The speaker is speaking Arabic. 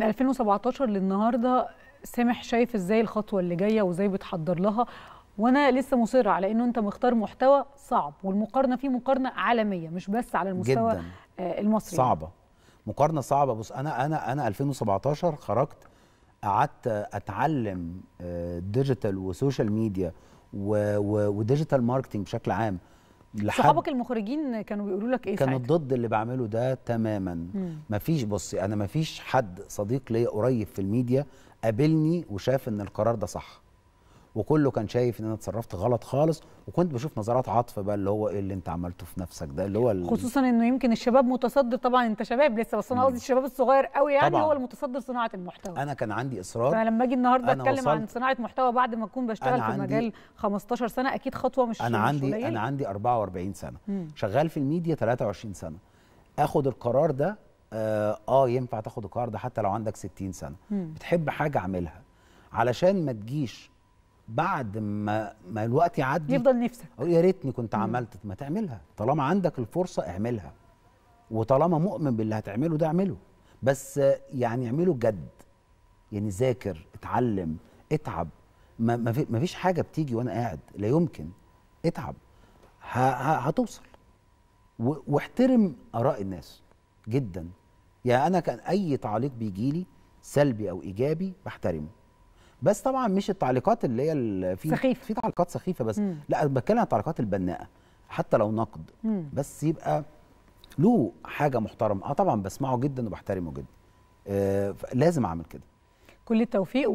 من 2017 للنهارده سامح شايف ازاي الخطوه اللي جايه وازاي بتحضر لها وانا لسه مصر على انه انت مختار محتوى صعب والمقارنه فيه مقارنه عالميه مش بس على المستوى جداً. آه، المصري صعبه مقارنه صعبه بص انا انا انا 2017 خرجت قعدت اتعلم ديجيتال آه، وسوشيال ميديا وديجيتال ماركتنج بشكل عام صحابك المخرجين كانوا بيقولوا لك ايه كانوا ضد اللي بعمله ده تماما مفيش بصي انا مفيش حد صديق ليا قريب في الميديا قابلني وشاف ان القرار ده صح وكله كان شايف ان انا اتصرفت غلط خالص وكنت بشوف نظرات عطف بقى اللي هو ايه اللي انت عملته في نفسك ده اللي هو خصوصا انه يمكن الشباب متصدر طبعا انت شباب لسه بس انا قصدي الشباب الصغير قوي يعني طبعًا. هو المتصدر صناعه المحتوى انا كان عندي اصرار فلما اجي النهارده اتكلم عن صناعه محتوى بعد ما اكون بشتغل في مجال 15 سنه اكيد خطوه مش انا عندي مش انا عندي 44 سنه مم. شغال في الميديا 23 سنه اخد القرار ده آه, اه ينفع تاخد القرار ده حتى لو عندك 60 سنه مم. بتحب حاجه اعملها علشان ما تجيش بعد ما ما الوقت يعدي يفضل نفسك يا ريتني كنت عملت ما تعملها طالما عندك الفرصه اعملها وطالما مؤمن باللي هتعمله ده اعمله بس يعني اعمله جد يعني ذاكر اتعلم اتعب ما ما فيش حاجه بتيجي وانا قاعد لا يمكن اتعب هتوصل واحترم اراء الناس جدا يعني انا كان اي تعليق بيجي لي سلبي او ايجابي بحترمه بس طبعا مش التعليقات اللي هي في سخيف. في تعليقات سخيفه بس مم. لا بتكلم عن التعليقات البناءه حتى لو نقد مم. بس يبقى له حاجه محترمه اه طبعا بسمعه جدا وبحترمه جدا آه لازم اعمل كده كل التوفيق